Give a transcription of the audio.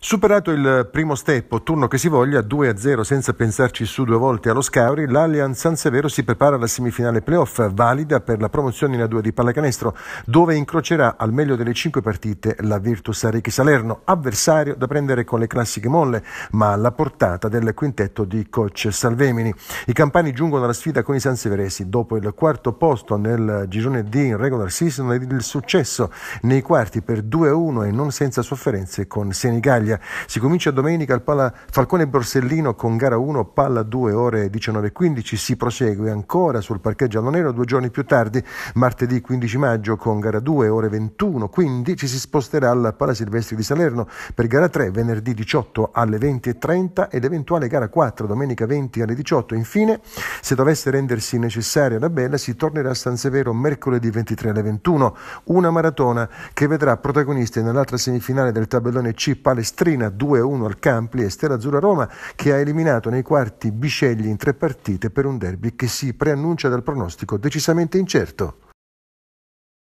Superato il primo step, turno che si voglia, 2-0 senza pensarci su due volte allo Scauri, l'Allianz San Severo si prepara alla semifinale playoff, valida per la promozione in A2 di pallacanestro, dove incrocerà al meglio delle cinque partite la Virtus Arechi Salerno, avversario da prendere con le classiche molle, ma alla portata del quintetto di coach Salvemini. I campani giungono alla sfida con i Sanseveresi, dopo il quarto posto nel girone D in regular season ed il successo nei quarti per 2-1 e non senza sofferenze con Senigallia. Italia. Si comincia domenica al Pala Falcone Borsellino con gara 1, palla 2 ore 19.15. Si prosegue ancora sul parcheggio Allonero due giorni più tardi, martedì 15 maggio con gara 2 ore 21. Quindi ci si sposterà al Pala Silvestri di Salerno per gara 3 venerdì 18 alle 20.30 ed eventuale gara 4 domenica 20 alle 18. Infine, se dovesse rendersi necessaria la bella, si tornerà a San Severo mercoledì 23 alle 21. Una maratona che vedrà protagoniste nell'altra semifinale del tabellone C Palestina Maestrina 2-1 al Campli e Stella Azzurra Roma che ha eliminato nei quarti Biscegli in tre partite per un derby che si preannuncia dal pronostico decisamente incerto.